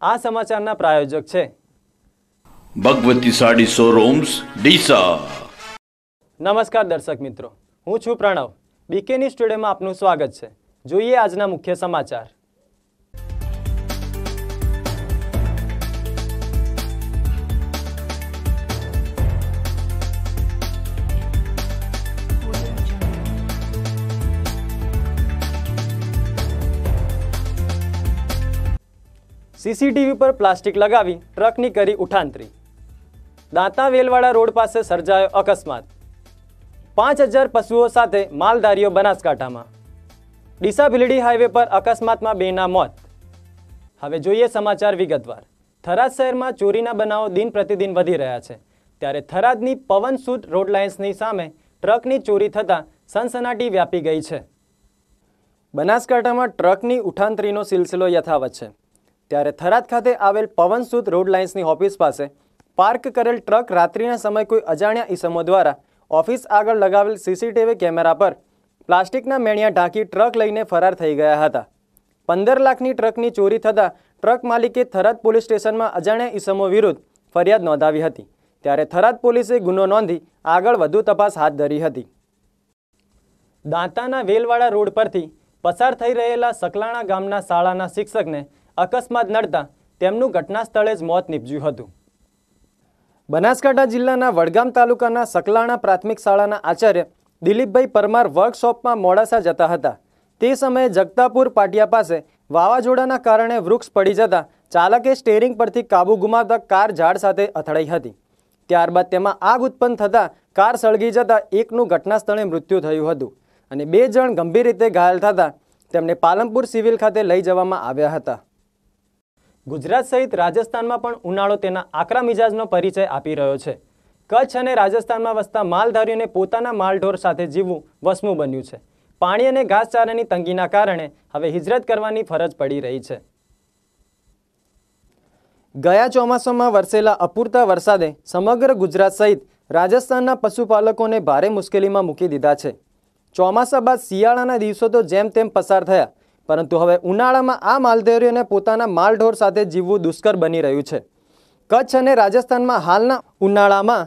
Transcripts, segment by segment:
આ સમાચારના પ્રાયોજક છે ભગવતી સાડી શોરૂમ્સ ડીસા નમસ્કાર દર્શક મિત્રો હું છું પ્રણવ બીકેની સ્ટુડિયોમાં આપનું સ્વાગત છે જોઈએ આજના મુખ્ય સમાચાર સીસીટીવી પર પ્લાસ્ટિક લગાવી ટ્રકની કરી ઉઠાંતરી દાંતા વેલવાડા રોડ પાસે સર્જાયો અકસ્માત પાંચ હજાર પશુઓ સાથે માલધારીઓ બનાસકાંઠામાં ડીસાબિલિટી હાઈવે પર અકસ્માતમાં બેના મોત હવે જોઈએ સમાચાર વિગતવાર થરાદ શહેરમાં ચોરીના બનાવો દિન પ્રતિદિન વધી રહ્યા છે ત્યારે થરાદની પવન પવનસુદ રોડ લાઇન્સની સામે ટ્રકની ચોરી થતાં સનસનાટી વ્યાપી ગઈ છે બનાસકાંઠામાં ટ્રકની ઉઠાંતરીનો સિલસિલો યથાવત છે ત્યારે થરાદ ખાતે આવેલ પવનસુદ રોડ લાઇન્સની ઓફિસ પાસે પાર્ક કરેલ ટ્રક રાત્રિના સમયે કોઈ અજાણ્યા ઈસમો દ્વારા ઓફિસ આગળ લગાવેલ સીસીટીવી કેમેરા પર પ્લાસ્ટિકના મેણિયા ઢાંકી ટ્રક લઈને ફરાર થઈ ગયા હતા પંદર લાખની ટ્રકની ચોરી થતાં ટ્રક માલિકે થરાદ પોલીસ સ્ટેશનમાં અજાણ્યા ઇસમો વિરુદ્ધ ફરિયાદ નોંધાવી હતી ત્યારે થરાદ પોલીસે ગુનો નોંધી આગળ વધુ તપાસ હાથ ધરી હતી દાંતાના વેલવાડા રોડ પરથી પસાર થઈ રહેલા સકલાણા ગામના શાળાના શિક્ષકને અકસ્માત નડતા તેમનું ઘટના સ્થળે જ મોત નીપજ્યું હતું બનાસકાંઠા જિલ્લાના વડગામ તાલુકાના સકલાણા પ્રાથમિક શાળાના આચાર્ય દિલીપભાઈ પરમાર વર્કશોપમાં મોડાસા જતા હતા તે સમયે જગતાપુર પાટિયા પાસે વાવાઝોડાના કારણે વૃક્ષ પડી જતા ચાલકે સ્ટેરિંગ પરથી કાબુ ગુમાવતા કાર ઝાડ સાથે અથડાઈ હતી ત્યારબાદ તેમાં આગ ઉત્પન્ન થતાં કાર સળગી જતાં એકનું ઘટના સ્થળે મૃત્યુ થયું હતું અને બે જણ ગંભીર રીતે ઘાયલ થતાં તેમને પાલનપુર સિવિલ ખાતે લઈ જવામાં આવ્યા હતા ગુજરાત સહિત રાજસ્થાનમાં પણ ઉનાળો તેના આકરા મિજાજનો પરિચય આપી રહ્યો છે કચ્છ અને રાજસ્થાનમાં વસતા માલધારીઓને પોતાના માલઢોર સાથે જીવવું વસમું બન્યું છે પાણી અને ઘાસચારાની તંગીના કારણે હવે હિજરત કરવાની ફરજ પડી રહી છે ગયા ચોમાસામાં વરસેલા અપૂરતા વરસાદે સમગ્ર ગુજરાત સહિત રાજસ્થાનના પશુપાલકોને ભારે મુશ્કેલીમાં મૂકી દીધા છે ચોમાસા બાદ શિયાળાના દિવસો તો જેમ તેમ પસાર થયા પરંતુ હવે ઉનાળામાં આ માલધારીઓને પોતાના માલઢોર સાથે જીવવું દુષ્કર બની રહ્યું છે કચ્છ અને રાજસ્થાનમાં હાલના ઉનાળામાં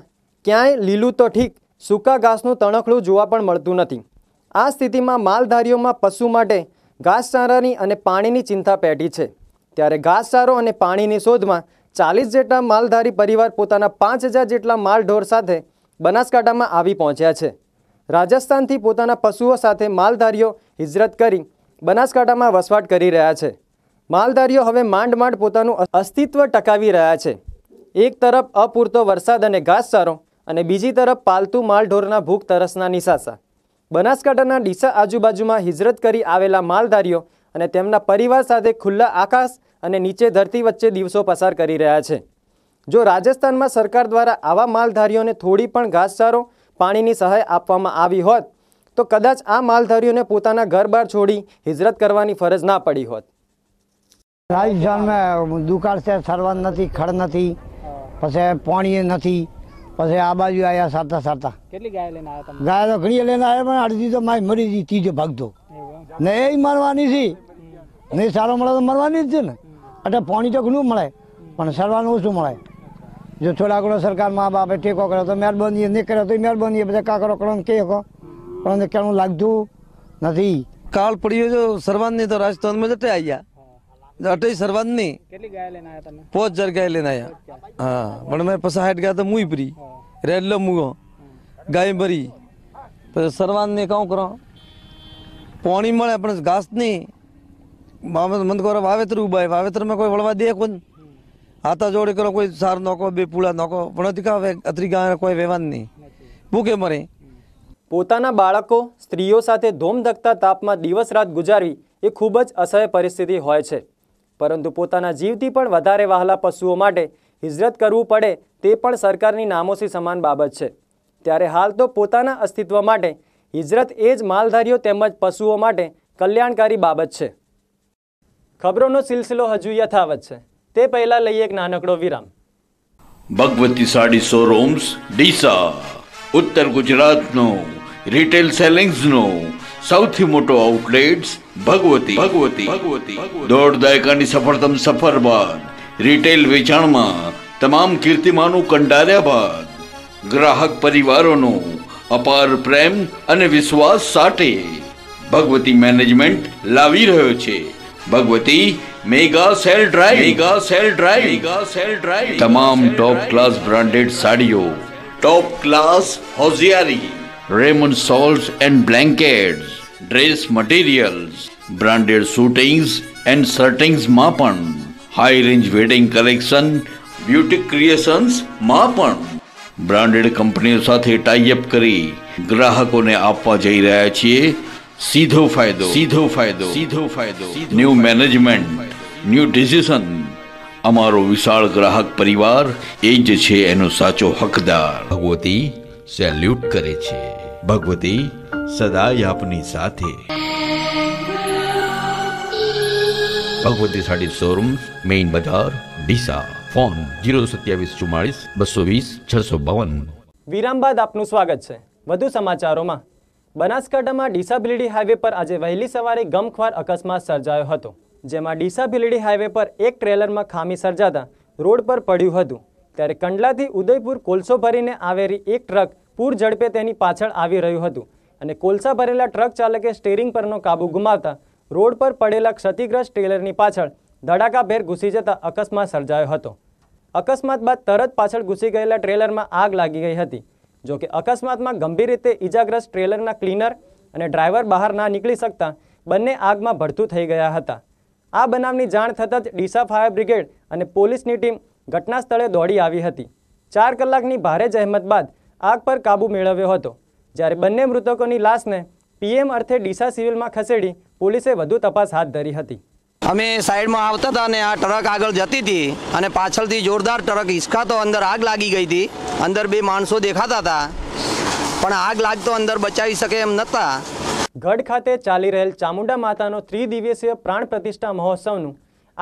ક્યાંય લીલું તો ઠીક સૂકા ઘાસનું તણખલું જોવા પણ મળતું નથી આ સ્થિતિમાં માલધારીઓમાં પશુ માટે ઘાસચારાની અને પાણીની ચિંતા પેટી છે ત્યારે ઘાસચારો અને પાણીની શોધમાં ચાલીસ જેટલા માલધારી પરિવાર પોતાના પાંચ હજાર જેટલા માલઢોર સાથે બનાસકાંઠામાં આવી પહોંચ્યા છે રાજસ્થાનથી પોતાના પશુઓ સાથે માલધારીઓ હિજરત કરી બનાસકાંઠામાં વસવાટ કરી રહ્યા છે માલધારીઓ હવે માંડ માંડ પોતાનું અસ્તિત્વ ટકાવી રહ્યા છે એક તરફ અપૂરતો વરસાદ અને ઘાસચારો અને બીજી તરફ પાલતુ માલઢોરના ભૂખ તરસના નિશાસા બનાસકાંઠાના ડીસા આજુબાજુમાં હિજરત કરી આવેલા માલધારીઓ અને તેમના પરિવાર સાથે ખુલ્લા આકાશ અને નીચે ધરતી વચ્ચે દિવસો પસાર કરી રહ્યા છે જો રાજસ્થાનમાં સરકાર દ્વારા આવા માલધારીઓને થોડી પણ ઘાસચારો પાણીની સહાય આપવામાં આવી હોત તો કદાચ આ માલધારીઓને પોતાના ઘર બાર છોડી હિજરત કરવાની ફરજ ના પડી હોત રાજસ્થાનમાં દુકાળ છે સરવન નથી ખડ નથી પછી પાણી નથી પછી આ બાજુ આવ્યા સારતા સારતા કેટલી ગાય લઈને આવ્યા ગાય તો ઘણી લઈને આવ્યા પણ અડધી તો માય મરી ગઈ ત્રીજો ભાગતો ને એ મરવાની છે નહીં સારો મળે તો મરવાની જ છે ને એટલે પાણી તો ઘણું મળે પણ સરવાનું ઓછું મળે જો થોડા ઘણો સરકાર મા બાપે ટેકો કર્યો તો મહેરબાની નહીં કર્યો તો મહેરબાની બધા કાકરો કરો કે કહો પણ ક્યાંનું લાગતું નથી કાળ પડ્યો છે સરવાનની તો રાજસ્થાનમાં જટે આવ્યા અટે સરવાનની પોચ હજાર ગાય લઈને આવ્યા હા પણ મેં પછી હાઈટ ગયા તો મુઈ પરી રેડલો મૂગો ગાય ભરી પછી સરવાનને કહું કરો પાણી મળે પણ ઘાસની મંદ કરો વાવેતર ઉભા વાવેતરમાં કોઈ વળવા દે કોઈ હાથા જોડે કરો કોઈ સાર નોખો બે પૂળા નોખો પણ અધિકા અત્રી ગાય કોઈ વેવાન નહીં ભૂકે મરે પોતાના બાળકો સ્ત્રીઓ સાથે ધોમધકતા તાપમાં દિવસ રાત ગુજારવી એ ખૂબ જ અસહ્ય પરિસ્થિતિ હોય છે પરંતુ પોતાના જીવથી પણ વધારે વહાલા પશુઓ માટે હિજરત કરવું પડે તે પણ સરકારની નામોસી સમાન બાબત છે ત્યારે હાલ તો પોતાના અસ્તિત્વ માટે હિજરત એ જ માલધારીઓ તેમજ પશુઓ માટે કલ્યાણકારી બાબત છે ખબરોનો સિલસિલો હજુ યથાવત છે તે પહેલાં લઈએ એક નાનકડો વિરામ ભગવતી સાડી શોરૂમ્સ ડીસા ઉત્તર ગુજરાતનો રિટેલ સેલિંગ્સનો સૌથી મોટો આઉટલેટ્સ ભગવતી ભગવતી ભગવતી દોઢ દાયકાની સફળતમ સફર બાદ રિટેલ વેચાણમાં તમામ કીર્તિમાનું કંડાર્યા બાદ ગ્રાહક પરિવારોનો અપાર પ્રેમ અને વિશ્વાસ સાથે ભગવતી મેનેજમેન્ટ લાવી રહ્યો છે Bhagwati mega sale drive mega sale drive mega sale drive તમામ ટોપ ક્લાસ બ્રાન્ડેડ સાડીઓ top class hosiery Raymond shawls and blankets dress materials branded suitings and સર્ટિંગ્સમાં પણ high range wedding collection beauty ક્રિએશન્સમાં પણ બ્રાન્ડેડ કંપનીઓ સાથે ટાઈઅપ કરી ગ્રાહકોને આપવા જઈ રહ્યા છીએ સીધો ફાયદો સીધો ફાયદો સીધો ફાયદો ન્યૂ મેનેજમેન્ટ ન્યૂ ડિસિઝન અમારો વિશાળ ગ્રાહક પરિવાર એ જ છે એનો સાચો હકદાર ભગવતી સેલ્યુટ કરે છે ભગવતી સદાય આપની સાથે ભગવતી સાડી શોરૂમ મેઇન બજાર ડીસા ફોન જીરો સત્યાવીસ ચુમ્માળીસ બસો વીસ છસો બાવન વિરામ બાદ આપનું સ્વાગત છે વધુ સમાચારોમાં બનાસકાંઠામાં ડિસાબિલિટી હાઈવે પર આજે વહેલી સવારે ગમખ્વાર અકસ્માત સર્જાયો હતો જેમાં ડિસાબિલિટી હાઈવે પર એક ટ્રેલરમાં ખામી સર્જાતા રોડ પર પડ્યું હતું ત્યારે કંડલાથી ઉદયપુર કોલસો ભરીને આવેલી એક ટ્રક પૂર ઝડપે તેની પાછળ આવી રહ્યું હતું અને કોલસા ભરેલા ટ્રક ચાલકે સ્ટેરિંગ પરનો કાબુ ગુમાવતા રોડ પર પડેલા ક્ષતિગ્રસ્ત ટ્રેલરની પાછળ ધડાકાભેર ઘૂસી જતા અકસ્માત સર્જાયો હતો અકસ્માત બાદ તરત પાછળ ઘૂસી ગયેલા ટ્રેલરમાં આગ લાગી ગઈ હતી જોકે અકસ્માતમાં ગંભીર રીતે ઇજાગ્રસ્ત ટ્રેલરના ક્લીનર અને ડ્રાઈવર બહાર ના નીકળી શકતા બંને આગમાં ભડથું થઈ ગયા હતા આ બનાવની જાણ થતાં જ ડીસા ફાયર બ્રિગેડ અને પોલીસની ટીમ ઘટના સ્થળે દોડી આવી હતી ચાર કલાકની ભારે જહેમત બાદ આગ પર કાબુ મેળવ્યો હતો જ્યારે બંને મૃતકોની લાશને પીએમ અર્થે ડીસા સિવિલમાં ખસેડી પોલીસે વધુ તપાસ હાથ ધરી હતી અમે સાઈડમાં આવતા હતા અને આ ટ્રક આગળ જતી હતી અને પાછળથી જોરદાર ટ્રક હિસકાતો અંદર આગ લાગી ગઈ હતી અંદર બે માણસો દેખાતા હતા પણ આગ લાગતો અંદર બચાવી શકે એમ નહોતા ગઢ ખાતે ચાલી રહેલ ચામુંડા માતાનો ત્રિદિવસીય પ્રાણ પ્રતિષ્ઠા મહોત્સવનું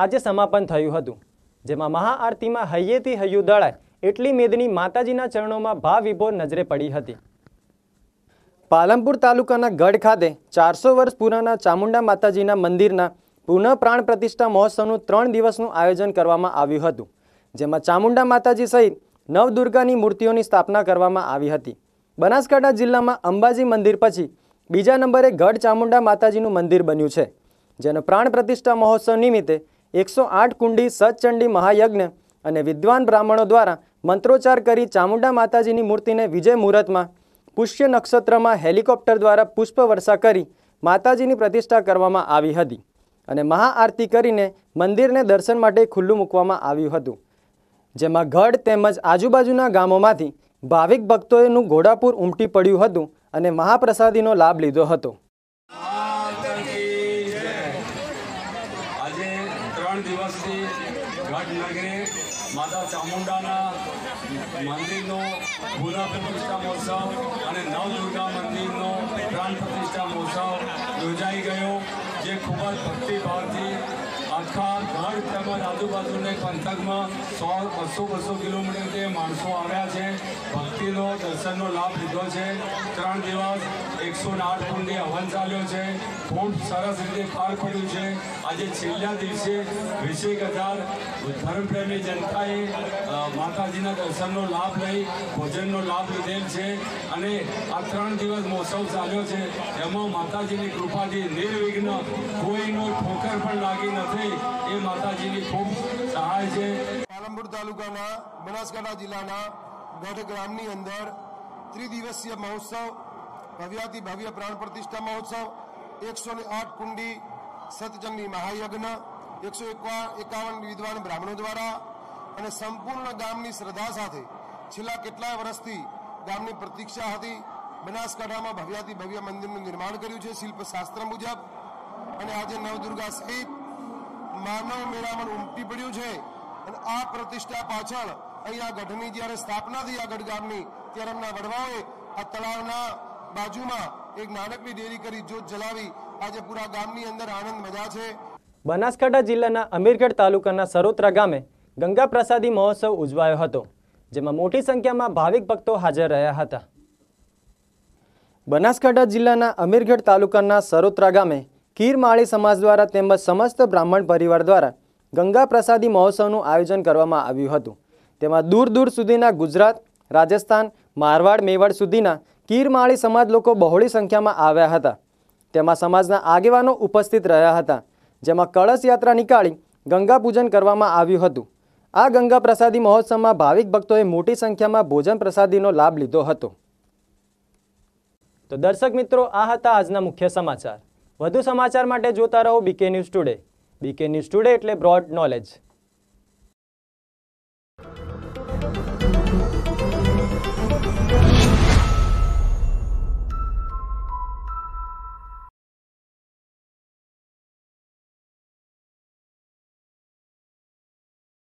આજે સમાપન થયું હતું જેમાં મહાઆરતીમાં હૈયેથી હૈયું દળાય એટલી મેદની માતાજીના ચરણોમાં ભાવ ભાવવિભોર નજરે પડી હતી પાલનપુર તાલુકાના ગઢ ખાતે ચારસો વર્ષ પૂરાના ચામુંડા માતાજીના મંદિરના પુનઃ પ્રાણ પ્રતિષ્ઠા મહોત્સવનું ત્રણ દિવસનું આયોજન કરવામાં આવ્યું હતું જેમાં ચામુંડા માતાજી સહિત નવદુર્ગાની મૂર્તિઓની સ્થાપના કરવામાં આવી હતી બનાસકાંઠા જિલ્લામાં અંબાજી મંદિર પછી બીજા નંબરે ગઢ ચામુંડા માતાજીનું મંદિર બન્યું છે જેનો પ્રાણ પ્રતિષ્ઠા મહોત્સવ નિમિત્તે એકસો આઠ કુંડી સચચંડી મહાયજ્ઞ અને વિદ્વાન બ્રાહ્મણો દ્વારા મંત્રોચ્ચાર કરી ચામુંડા માતાજીની મૂર્તિને વિજય મુહૂર્તમાં પુષ્ય નક્ષત્રમાં હેલિકોપ્ટર દ્વારા પુષ્પવર્ષા કરી માતાજીની પ્રતિષ્ઠા કરવામાં આવી હતી અને મહાઆરતી કરીને મંદિરને દર્શન માટે ખુલ્લું મૂકવામાં આવ્યું હતું જેમાં ગઢ તેમજ આજુબાજુના ગામોમાંથી ભાવિક ભક્તોએનું ઘોડાપુર ઉમટી પડ્યું હતું અને મહાપ્રસાદીનો લાભ લીધો હતો ભૂરા પ્રતિષ્ઠા મહોત્સવ અને નવદુર્ગા મંદિરનો પ્રાણ પ્રતિષ્ઠા મહોત્સવ યોજાઈ ગયો જે ખૂબ જ ભક્તિભાવથી આખા ઘર તેમજ આજુબાજુને પંથકમાં સો બસો બસો કિલોમીટર માણસો આવ્યા છે ભક્તિનો દર્શનનો લાભ લીધો છે ત્રણ દિવસ એકસો ને આઠ અંગે હવન ચાલ્યો છે ખૂબ સરસ રીતે પાર પડ્યું છે આજે છેલ્લા દિવસે વીસેક હજાર ધર્મપ્રેમી જનતાએ માતાજીના દર્શનનો લાભ લઈ ભોજનનો લાભ લીધેલ છે અને આ ત્રણ દિવસ મહોત્સવ ચાલ્યો છે એમાં માતાજીની કૃપાથી નિર્વિઘ્ન કોઈનો ઠોકર પણ લાગી નથી એ માતાજીની ખૂબ સહાય છે પાલનપુર તાલુકાના બનાસકાંઠા જિલ્લાના ગઢ ગ્રામની અંદર ત્રિદિવસીય મહોત્સવ ભવ્યાતિ ભવ્ય પ્રાણ પ્રતિષ્ઠા મહોત્સવ એકસો ને આઠ કુંડી સતજંગની મહાયજ્ઞ એકસો એકાવન વિદ્વાન બ્રાહ્મણો દ્વારા અને સંપૂર્ણ ગામની શ્રદ્ધા સાથે છેલ્લા કેટલાય વર્ષથી ગામની પ્રતીક્ષા હતી બનાસકાંઠામાં ભવ્યાતિ ભવ્ય મંદિરનું નિર્માણ કર્યું છે શિલ્પશાસ્ત્ર મુજબ અને આજે નવદુર્ગા સહિત માનવ મેળામણ ઉમટી પડ્યું છે અને આ પ્રતિષ્ઠા પાછળ અહીંયા ગઢની જ્યારે સ્થાપના થઈ આ ગઢ ગામની ત્યારે એમના વડવાઓએ આ તળાવના બાજુમાં એક નાનકડી ડેરી કરી જોત જલાવી આજે પૂરા ગામની અંદર આનંદ મજા છે બનાસકાંઠા જિલ્લાના અમીરગઢ તાલુકાના સરોત્રા ગામે ગંગા પ્રસાદી મહોત્સવ ઉજવાયો હતો જેમાં મોટી સંખ્યામાં ભાવિક ભક્તો હાજર રહ્યા હતા બનાસકાંઠા જિલ્લાના અમીરગઢ તાલુકાના સરોત્રા ગામે કીરમાળી સમાજ દ્વારા તેમજ સમસ્ત બ્રાહ્મણ પરિવાર દ્વારા ગંગા પ્રસાદી મહોત્સવનું આયોજન કરવામાં આવ્યું હતું તેમાં દૂર દૂર સુધીના ગુજરાત રાજસ્થાન મારવાડ મેવાડ સુધીના કીરમાળી સમાજ લોકો બહોળી સંખ્યામાં આવ્યા હતા તેમાં સમાજના આગેવાનો ઉપસ્થિત રહ્યા હતા જેમાં કળશ યાત્રા નીકાળી ગંગા પૂજન કરવામાં આવ્યું હતું આ ગંગા પ્રસાદી મહોત્સવમાં ભાવિક ભક્તોએ મોટી સંખ્યામાં ભોજન પ્રસાદીનો લાભ લીધો હતો તો દર્શક મિત્રો આ હતા આજના મુખ્ય સમાચાર વધુ સમાચાર માટે જોતા રહો BK news today BK news today એટલે બ્રોડ નોલેજ